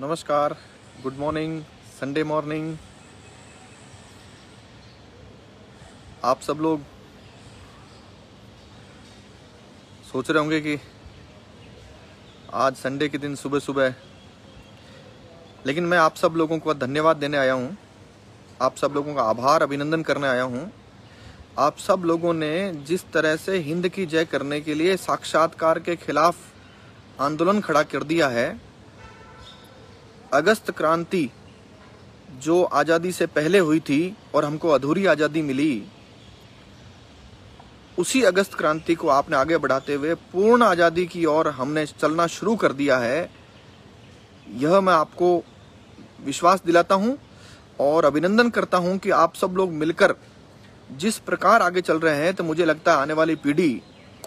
नमस्कार good morning Sunday morning आप सब लोग सोच रहे होंगे कि आज संडे के दिन सुबह सुबह लेकिन मैं आप सब लोगों को धन्यवाद देने आया हूँ आप सब लोगों का आभार अभिनंदन करने आया हूँ आप सब लोगों ने जिस तरह से हिंद की जय करने के लिए साक्षात्कार के खिलाफ आंदोलन खड़ा कर दिया है अगस्त क्रांति जो आज़ादी से पहले हुई थी और हमको अधूरी आज़ादी मिली उसी अगस्त क्रांति को आपने आगे बढ़ाते हुए पूर्ण आज़ादी की ओर हमने चलना शुरू कर दिया है यह मैं आपको विश्वास दिलाता हूं और अभिनंदन करता हूं कि आप सब लोग मिलकर जिस प्रकार आगे चल रहे हैं तो मुझे लगता है आने वाली पीढ़ी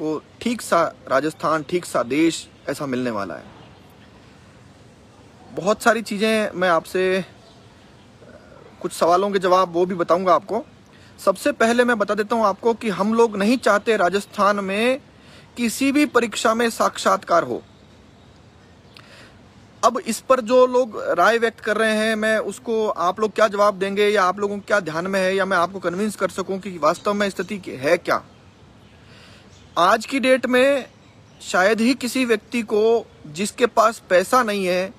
को ठीक सा राजस्थान ठीक सा देश ऐसा मिलने वाला है बहुत सारी चीज़ें मैं आपसे कुछ सवालों के जवाब वो भी बताऊंगा आपको सबसे पहले मैं बता देता हूं आपको कि हम लोग नहीं चाहते राजस्थान में किसी भी परीक्षा में साक्षात्कार हो अब इस पर जो लोग राय व्यक्त कर रहे हैं मैं उसको आप लोग क्या जवाब देंगे या आप लोगों को क्या ध्यान में है या मैं आपको कन्विंस कर सकूं कि वास्तव में स्थिति है क्या आज की डेट में शायद ही किसी व्यक्ति को जिसके पास पैसा नहीं है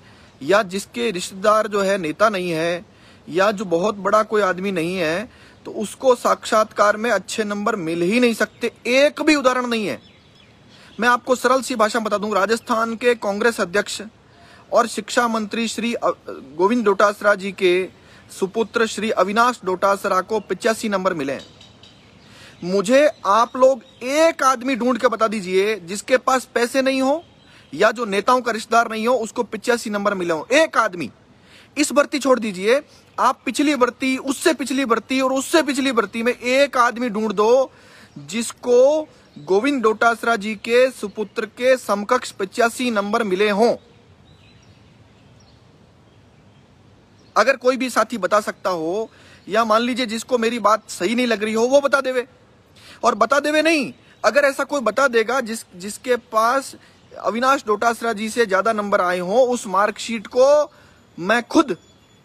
या जिसके रिश्तेदार जो है नेता नहीं है या जो बहुत बड़ा कोई आदमी नहीं है तो उसको साक्षात्कार में अच्छे नंबर मिल ही नहीं सकते एक भी उदाहरण नहीं है मैं आपको सरल सी भाषा बता दूं राजस्थान के कांग्रेस अध्यक्ष और शिक्षा मंत्री श्री गोविंद डोटासरा जी के सुपुत्र श्री अविनाश डोटासरा को पिचासी नंबर मिले मुझे आप लोग एक आदमी ढूंढ के बता दीजिए जिसके पास पैसे नहीं हो या जो नेताओं का रिश्तेदार नहीं हो उसको पिचासी नंबर मिले हो एक आदमी इस भर्ती छोड़ दीजिए आप पिछली भर्ती उससे पिछली भर्ती और उससे पिछली भर्ती में एक आदमी ढूंढ दो जिसको गोविंद डोटासरा जी के सुपुत्र के समकक्ष पचासी नंबर मिले हों अगर कोई भी साथी बता सकता हो या मान लीजिए जिसको मेरी बात सही नहीं लग रही हो वो बता देवे और बता देवे नहीं अगर ऐसा कोई बता देगा जिस जिसके पास अविनाश डोटासरा जी से ज्यादा नंबर आए हो उस मार्कशीट को मैं खुद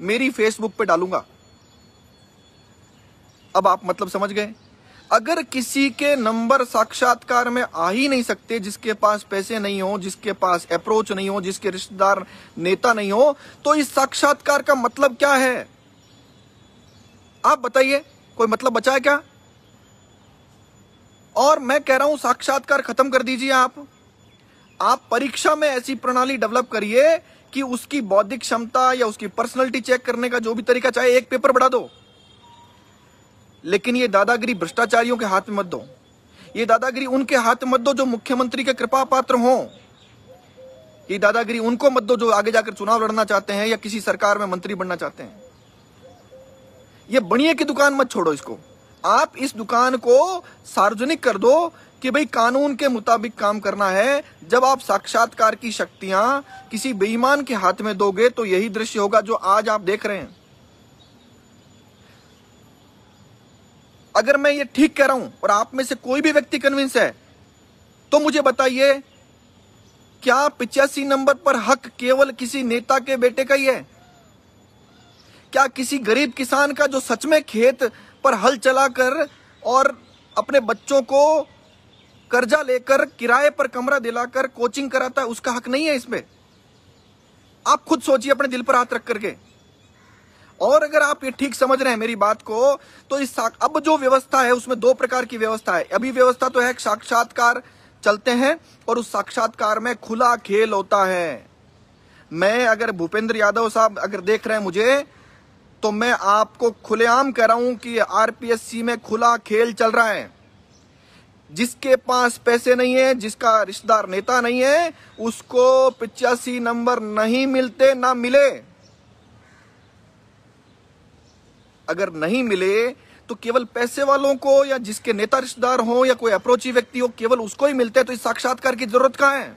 मेरी फेसबुक पे डालूंगा अब आप मतलब समझ गए अगर किसी के नंबर साक्षात्कार में आ ही नहीं सकते जिसके पास पैसे नहीं हो जिसके पास अप्रोच नहीं हो जिसके रिश्तेदार नेता नहीं हो तो इस साक्षात्कार का मतलब क्या है आप बताइए कोई मतलब बचा है क्या और मैं कह रहा हूं साक्षात्कार खत्म कर दीजिए आप आप परीक्षा में ऐसी प्रणाली डेवलप करिए कि उसकी बौद्धिक क्षमता या उसकी पर्सनैलिटी चेक करने का जो भी तरीका चाहे एक पेपर बढ़ा दो लेकिन ये दादागिरी भ्रष्टाचारियों के हाथ में मत दो ये दादागिरी उनके हाथ मत दो जो मुख्यमंत्री के कृपा पात्र हो ये दादागिरी उनको मत दो जो आगे जाकर चुनाव लड़ना चाहते हैं या किसी सरकार में मंत्री बनना चाहते हैं ये बनिए की दुकान मत छोड़ो इसको आप इस दुकान को सार्वजनिक कर दो कि भाई कानून के मुताबिक काम करना है जब आप साक्षात्कार की शक्तियां किसी बेईमान के हाथ में दोगे तो यही दृश्य होगा जो आज आप देख रहे हैं अगर मैं ये ठीक कह रहा हूं और आप में से कोई भी व्यक्ति कन्विंस है तो मुझे बताइए क्या पिचासी नंबर पर हक केवल किसी नेता के बेटे का ही है क्या किसी गरीब किसान का जो सच में खेत पर हल चलाकर और अपने बच्चों को कर्जा लेकर किराए पर कमरा दिलाकर कोचिंग कराता है उसका हक नहीं है इसमें आप खुद सोचिए अपने दिल पर हाथ रख करके और अगर आप ये ठीक समझ रहे हैं मेरी बात को तो इस अब जो व्यवस्था है उसमें दो प्रकार की व्यवस्था है अभी व्यवस्था तो है साक्षात्कार चलते हैं और उस साक्षात्कार में खुला खेल होता है मैं अगर भूपेंद्र यादव साहब अगर देख रहे हैं मुझे तो मैं आपको खुलेआम कह रहा हूं कि आरपीएससी में खुला खेल चल रहा है जिसके पास पैसे नहीं है जिसका रिश्तेदार नेता नहीं है उसको पिचासी नंबर नहीं मिलते ना मिले अगर नहीं मिले तो केवल पैसे वालों को या जिसके नेता रिश्तेदार हो या कोई अप्रोची व्यक्ति हो केवल उसको ही मिलते हैं तो इस साक्षात्कार की जरूरत कहां है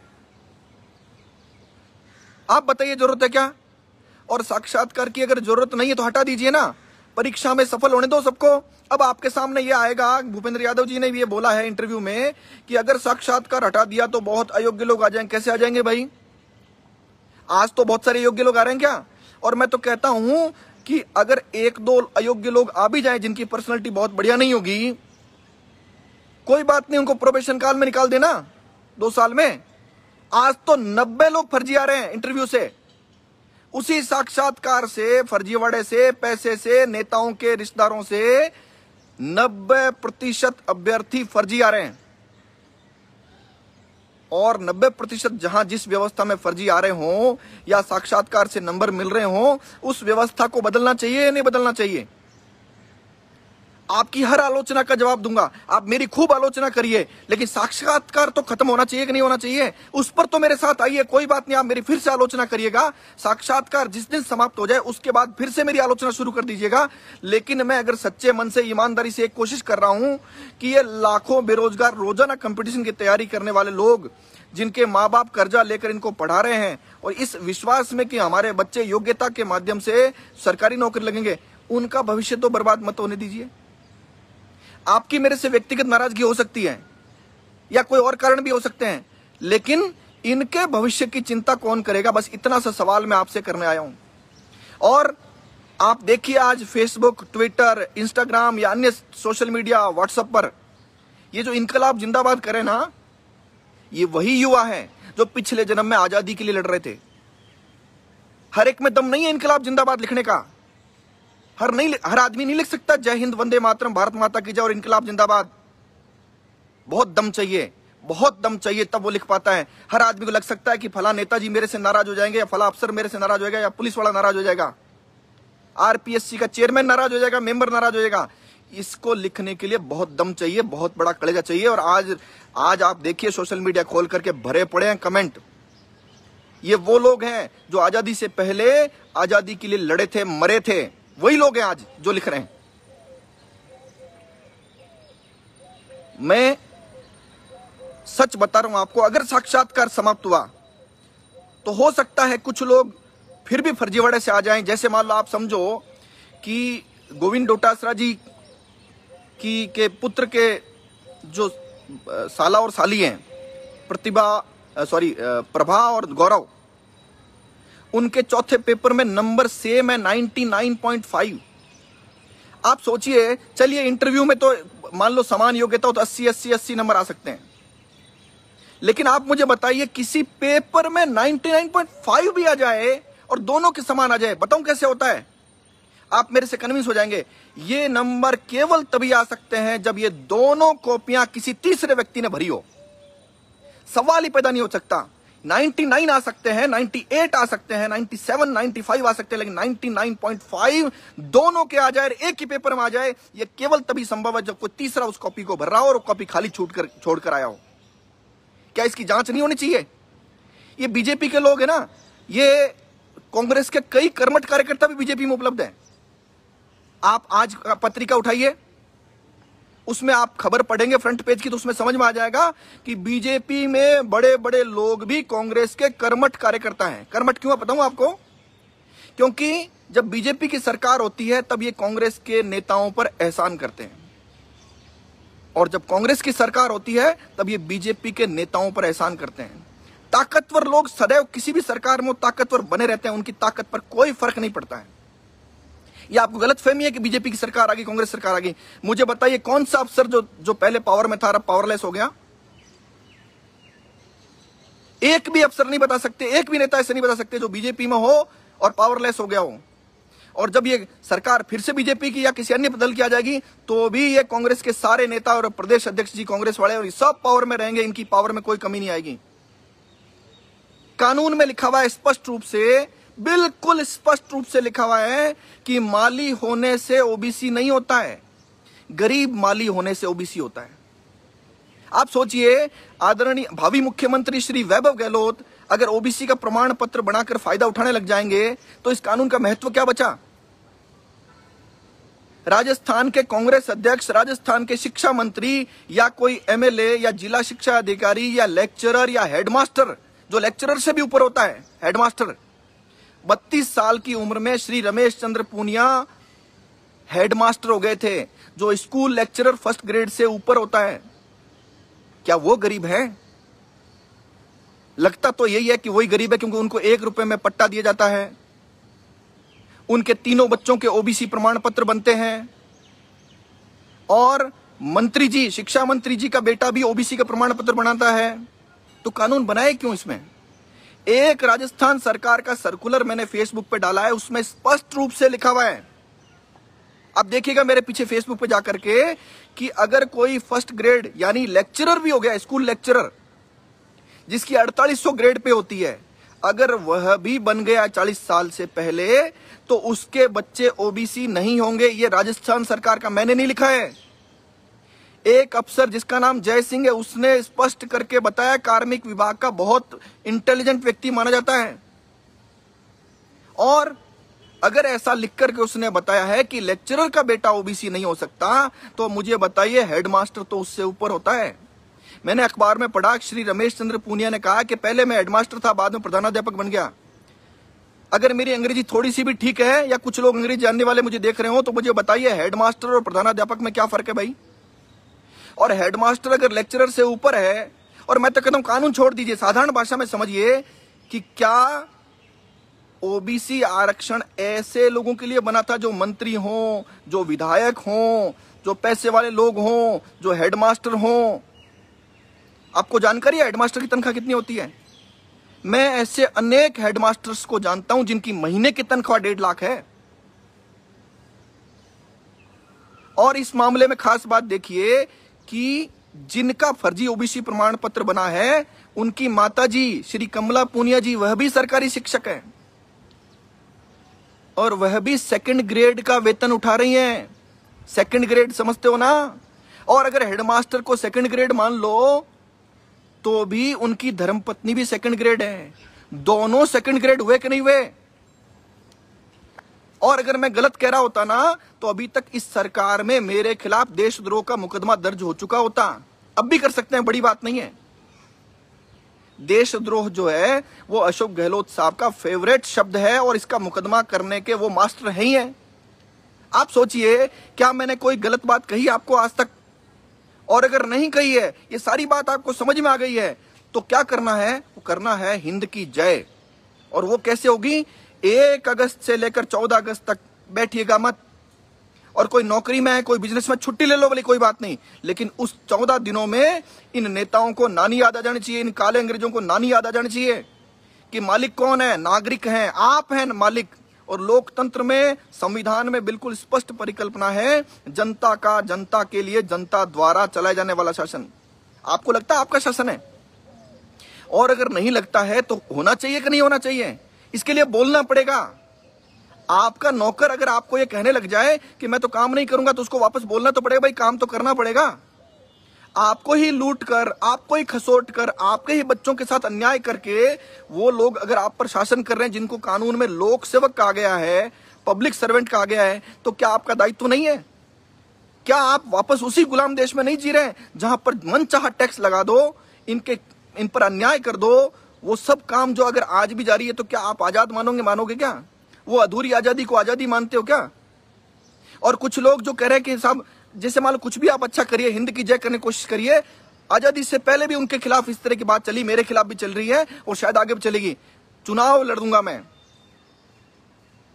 आप बताइए जरूरत है क्या और साक्षात्कार की अगर जरूरत नहीं है तो हटा दीजिए ना परीक्षा में सफल होने दो सबको अब आपके सामने ये आएगा भूपेंद्र यादव जी ने भी ये बोला है इंटरव्यू में कि अगर साक्षात्कार हटा दिया तो बहुत अयोग्य लोग आ जाएंगे कैसे आ जाएंगे भाई आज तो बहुत सारे योग्य लोग आ रहे हैं क्या और मैं तो कहता हूं कि अगर एक दो अयोग्य लोग आ भी जाए जिनकी पर्सनैलिटी बहुत बढ़िया नहीं होगी कोई बात नहीं उनको प्रोबेशन काल में निकाल देना दो साल में आज तो नब्बे लोग फर्जी आ रहे हैं इंटरव्यू से उसी साक्षात्कार से फर्जीवाड़े से पैसे से नेताओं के रिश्तेदारों से 90 प्रतिशत अभ्यर्थी फर्जी आ रहे हैं और 90 प्रतिशत जहां जिस व्यवस्था में फर्जी आ रहे हों या साक्षात्कार से नंबर मिल रहे हों उस व्यवस्था को बदलना चाहिए या नहीं बदलना चाहिए आपकी हर आलोचना का जवाब दूंगा आप मेरी खूब आलोचना करिए लेकिन साक्षात्कार तो खत्म होना चाहिए कि नहीं होना चाहिए उस पर तो मेरे साथ आइए कोई बात नहीं आप मेरी फिर से आलोचना करिएगा साक्षात्कार जिस दिन समाप्त हो जाए उसके बाद फिर से मेरी आलोचना शुरू कर दीजिएगा लेकिन मैं अगर सच्चे मन से ईमानदारी से एक कोशिश कर रहा हूं कि ये लाखों बेरोजगार रोजाना कॉम्पिटिशन की तैयारी करने वाले लोग जिनके माँ बाप कर्जा लेकर इनको पढ़ा रहे हैं और इस विश्वास में कि हमारे बच्चे योग्यता के माध्यम से सरकारी नौकरी लगेंगे उनका भविष्य तो बर्बाद मत होने दीजिए आपकी मेरे से व्यक्तिगत नाराजगी हो सकती है या कोई और कारण भी हो सकते हैं लेकिन इनके भविष्य की चिंता कौन करेगा बस इतना सा सवाल मैं आपसे करने आया हूं और आप देखिए आज फेसबुक ट्विटर इंस्टाग्राम या अन्य सोशल मीडिया व्हाट्सएप पर ये जो इनकलाब जिंदाबाद करें ना ये वही युवा है जो पिछले जन्म में आजादी के लिए लड़ रहे थे हर एक में दम नहीं है इनकलाब जिंदाबाद लिखने का हर नहीं हर आदमी नहीं लिख सकता जय हिंद वंदे मातरम भारत माता की जय और इनकलाब जिंदाबाद बहुत दम चाहिए बहुत दम चाहिए तब वो लिख पाता है हर आदमी को लग सकता है कि फला नेताजी मेरे से नाराज हो जाएंगे या फला अफसर मेरे से नाराज होगा या पुलिस वाला नाराज हो जाएगा आरपीएससी का चेयरमैन नाराज हो जाएगा मेंबर नाराज हो जाएगा इसको लिखने के लिए बहुत दम चाहिए बहुत बड़ा कलेजा चाहिए और आज आज आप देखिए सोशल मीडिया खोल करके भरे पड़े हैं कमेंट ये वो लोग हैं जो आजादी से पहले आजादी के लिए लड़े थे मरे थे वही लोग हैं आज जो लिख रहे हैं मैं सच बता रहा हूं आपको अगर साक्षात्कार समाप्त हुआ तो हो सकता है कुछ लोग फिर भी फर्जीवाड़े से आ जाएं जैसे मान लो आप समझो कि गोविंद डोटासरा जी की के पुत्र के जो साला और साली हैं प्रतिभा सॉरी प्रभा और गौरव उनके चौथे पेपर में नंबर सेम है नाइनटी नाइन पॉइंट फाइव आप सोचिए चलिए इंटरव्यू में तो मान लो समान योग्यता हो तो अस्सी अस्सी अस्सी नंबर आ सकते हैं लेकिन आप मुझे बताइए किसी पेपर में नाइन पॉइंट फाइव भी आ जाए और दोनों के समान आ जाए बताऊं कैसे होता है आप मेरे से कन्विंस हो जाएंगे ये नंबर केवल तभी आ सकते हैं जब ये दोनों कॉपियां किसी तीसरे व्यक्ति ने भरी हो सवाल ही पैदा नहीं हो सकता 99 आ सकते हैं 98 आ सकते हैं 97, 95 आ सकते हैं लेकिन 99.5 दोनों के आ जाए एक ही पेपर में आ जाए ये केवल तभी संभव है जब कोई तीसरा उस कॉपी को भर रहा हो और कॉपी खाली छूट कर छोड़कर आया हो क्या इसकी जांच नहीं होनी चाहिए ये बीजेपी के लोग है ना ये कांग्रेस के कई कर्मठ कार्यकर्ता भी बीजेपी में उपलब्ध है आप आज पत्रिका उठाइए उसमें आप खबर पढ़ेंगे फ्रंट पेज की तो उसमें समझ में आ जाएगा कि बीजेपी में बड़े बड़े लोग भी कांग्रेस के कर्मठ कार्यकर्ता हैं कर्मठ क्यों बताऊं आपको क्योंकि जब बीजेपी की सरकार होती है तब ये कांग्रेस के नेताओं पर एहसान करते हैं और जब कांग्रेस की सरकार होती है तब ये बीजेपी के नेताओं पर एहसान करते हैं ताकतवर लोग सदैव किसी भी सरकार में ताकतवर बने रहते हैं उनकी ताकत पर कोई फर्क नहीं पड़ता है या आपको गलत फहमी है कि बीजेपी की सरकार आ गई कांग्रेस सरकार आ गई मुझे बताइए कौन सा अफसर जो जो पहले पावर में था पावरलेस हो गया एक भी अफसर नहीं बता सकते एक भी नेता ऐसे नहीं बता सकते जो बीजेपी में हो और पावरलेस हो गया हो और जब ये सरकार फिर से बीजेपी की या किसी अन्य दल की आ जाएगी तो भी ये कांग्रेस के सारे नेता और प्रदेश अध्यक्ष जी कांग्रेस वाले और सब पावर में रहेंगे इनकी पावर में कोई कमी नहीं आएगी कानून में लिखा हुआ है स्पष्ट रूप से बिल्कुल स्पष्ट रूप से लिखा हुआ है कि माली होने से ओबीसी नहीं होता है गरीब माली होने से ओबीसी होता है आप सोचिए आदरणीय भावी मुख्यमंत्री श्री वैभव गहलोत अगर ओबीसी का प्रमाण पत्र बनाकर फायदा उठाने लग जाएंगे तो इस कानून का महत्व क्या बचा राजस्थान के कांग्रेस अध्यक्ष राजस्थान के शिक्षा मंत्री या कोई एमएलए या जिला शिक्षा अधिकारी या लेक्चरर या हेडमास्टर जो लेक्चरर से भी ऊपर होता है हेडमास्टर बत्तीस साल की उम्र में श्री रमेश चंद्र पूनिया हेडमास्टर हो गए थे जो स्कूल लेक्चरर फर्स्ट ग्रेड से ऊपर होता है क्या वो गरीब है लगता तो यही है कि वही गरीब है क्योंकि उनको एक रुपए में पट्टा दिया जाता है उनके तीनों बच्चों के ओबीसी प्रमाण पत्र बनते हैं और मंत्री जी शिक्षा मंत्री जी का बेटा भी ओबीसी का प्रमाण पत्र बनाता है तो कानून बनाए क्यों इसमें एक राजस्थान सरकार का सर्कुलर मैंने फेसबुक पे डाला है उसमें स्पष्ट रूप से लिखा हुआ है अब देखिएगा मेरे पीछे फेसबुक पे जाकर के कि अगर कोई फर्स्ट ग्रेड यानी लेक्चरर भी हो गया स्कूल लेक्चरर जिसकी 4800 ग्रेड पे होती है अगर वह भी बन गया 40 साल से पहले तो उसके बच्चे ओबीसी नहीं होंगे ये राजस्थान सरकार का मैंने नहीं लिखा है एक अफसर जिसका नाम जय सिंह है उसने स्पष्ट करके बताया कार्मिक विभाग का बहुत इंटेलिजेंट व्यक्ति माना जाता है और अगर ऐसा लिख करके उसने बताया है कि लेक्चरर का बेटा ओबीसी नहीं हो सकता तो मुझे बताइए हेडमास्टर तो उससे ऊपर होता है मैंने अखबार में पढ़ा श्री रमेश चंद्र पूनिया ने कहा कि पहले मैं हेडमास्टर था बाद में प्रधानाध्यापक बन गया अगर मेरी अंग्रेजी थोड़ी सी भी ठीक है या कुछ लोग अंग्रेजी जानने वाले मुझे देख रहे हो तो मुझे बताइए हेडमास्टर और प्रधानाध्यापक में क्या फर्क है भाई और हेडमास्टर अगर लेक्चरर से ऊपर है और मैं तो कदम कानून छोड़ दीजिए साधारण भाषा में समझिए कि क्या ओबीसी आरक्षण ऐसे लोगों के लिए बना था जो मंत्री हों जो विधायक हों जो पैसे वाले लोग हों जो हेडमास्टर हों आपको जानकारी है हेडमास्टर की तनख्वाह कितनी होती है मैं ऐसे अनेक हेडमास्टर्स को जानता हूं जिनकी महीने की तनख्वाह डेढ़ लाख है और इस मामले में खास बात देखिए कि जिनका फर्जी ओबीसी प्रमाण पत्र बना है उनकी माताजी श्री कमला पूनिया जी वह भी सरकारी शिक्षक है और वह भी सेकंड ग्रेड का वेतन उठा रही हैं सेकंड ग्रेड समझते हो ना और अगर हेडमास्टर को सेकंड ग्रेड मान लो तो भी उनकी धर्मपत्नी भी सेकंड ग्रेड है दोनों सेकंड ग्रेड हुए कि नहीं हुए और अगर मैं गलत कह रहा होता ना तो अभी तक इस सरकार में मेरे खिलाफ देशद्रोह का मुकदमा दर्ज हो चुका होता अब भी कर सकते हैं बड़ी बात नहीं है देशद्रोह जो है वो अशोक गहलोत साहब का फेवरेट शब्द है और इसका मुकदमा करने के वो मास्टर है ही है आप सोचिए क्या मैंने कोई गलत बात कही आपको आज तक और अगर नहीं कही है ये सारी बात आपको समझ में आ गई है तो क्या करना है वो करना है हिंद की जय और वो कैसे होगी एक अगस्त से लेकर चौदह अगस्त तक बैठिएगा मत और कोई नौकरी में है कोई बिजनेस में छुट्टी ले लो बोली कोई बात नहीं लेकिन उस चौदह दिनों में इन नेताओं को नानी याद आ जानी चाहिए इन काले अंग्रेजों को नानी याद आ जानी चाहिए कि मालिक कौन है नागरिक हैं आप हैं मालिक और लोकतंत्र में संविधान में बिल्कुल स्पष्ट परिकल्पना है जनता का जनता के लिए जनता द्वारा चलाए जाने वाला शासन आपको लगता है आपका शासन है और अगर नहीं लगता है तो होना चाहिए कि नहीं होना चाहिए इसके लिए बोलना पड़ेगा आपका नौकर अगर आपको यह कहने लग जाए कि मैं तो काम नहीं करूंगा तो उसको वापस बोलना तो पड़ेगा भाई काम तो करना पड़ेगा आपको ही लूट कर आपको ही खसोट कर आपके ही बच्चों के साथ अन्याय करके वो लोग अगर आप पर शासन कर रहे हैं जिनको कानून में लोक सेवक कहा गया है पब्लिक सर्वेंट कहा गया है तो क्या आपका दायित्व नहीं है क्या आप वापस उसी गुलाम देश में नहीं जी रहे हैं जहां पर मन चाह टैक्स लगा दो इनके इन पर अन्याय कर दो वो सब काम जो अगर आज भी जारी है तो क्या आप आजाद मानोगे मानोगे क्या वो अधूरी आजादी को आजादी मानते हो क्या और कुछ लोग जो कह रहे हैं कि साहब जैसे मान लो कुछ भी आप अच्छा करिए हिंद की जय करने की कोशिश करिए आजादी से पहले भी उनके खिलाफ इस तरह की बात चली मेरे खिलाफ भी चल रही है और शायद आगे भी चलेगी चुनाव लड़ दूंगा मैं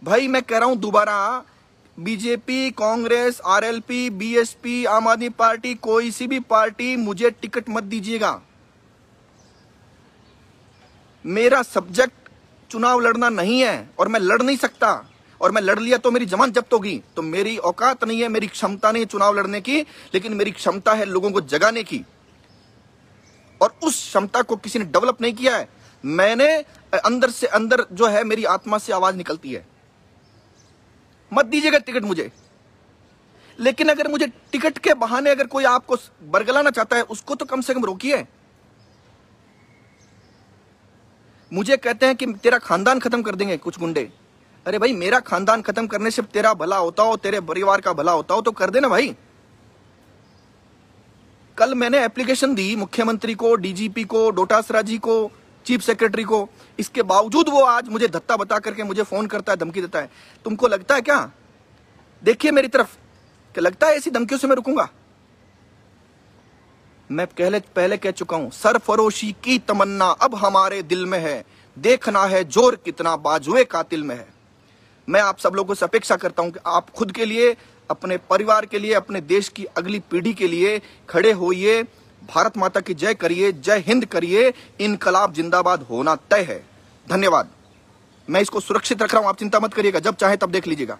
भाई मैं कह रहा हूं दोबारा बीजेपी कांग्रेस आरएलपी बीएसपी आम आदमी पार्टी कोई सी भी पार्टी मुझे टिकट मत दीजिएगा मेरा सब्जेक्ट चुनाव लड़ना नहीं है और मैं लड़ नहीं सकता और मैं लड़ लिया तो मेरी जमानत जब्त होगी तो मेरी औकात नहीं है मेरी क्षमता नहीं है चुनाव लड़ने की लेकिन मेरी क्षमता है लोगों को जगाने की और उस क्षमता को किसी ने डेवलप नहीं किया है मैंने अंदर से अंदर जो है मेरी आत्मा से आवाज निकलती है मत दीजिएगा टिकट मुझे लेकिन अगर मुझे टिकट के बहाने अगर कोई आपको बरगलाना चाहता है उसको तो कम से कम रोकिए मुझे कहते हैं कि तेरा खानदान खत्म कर देंगे कुछ गुंडे अरे भाई मेरा खानदान खत्म करने से तेरा भला होता हो तेरे परिवार का भला होता हो तो कर देना भाई कल मैंने एप्लीकेशन दी मुख्यमंत्री को डीजीपी को डोटासरा जी को चीफ सेक्रेटरी को इसके बावजूद वो आज मुझे धत्ता बता करके मुझे फोन करता है धमकी देता है तुमको लगता है क्या देखिए मेरी तरफ क्या लगता है ऐसी धमकियों से मैं रुकूंगा मैं पहले पहले कह चुका हूँ सरफरोशी की तमन्ना अब हमारे दिल में है देखना है जोर कितना बाजुए कातिल में है मैं आप सब लोगों से अपेक्षा करता हूँ कि आप खुद के लिए अपने परिवार के लिए अपने देश की अगली पीढ़ी के लिए खड़े होइए भारत माता की जय करिए जय हिंद करिए इनकलाब जिंदाबाद होना तय है धन्यवाद मैं इसको सुरक्षित रख रहा हूं आप चिंता मत करिएगा जब चाहे तब देख लीजिएगा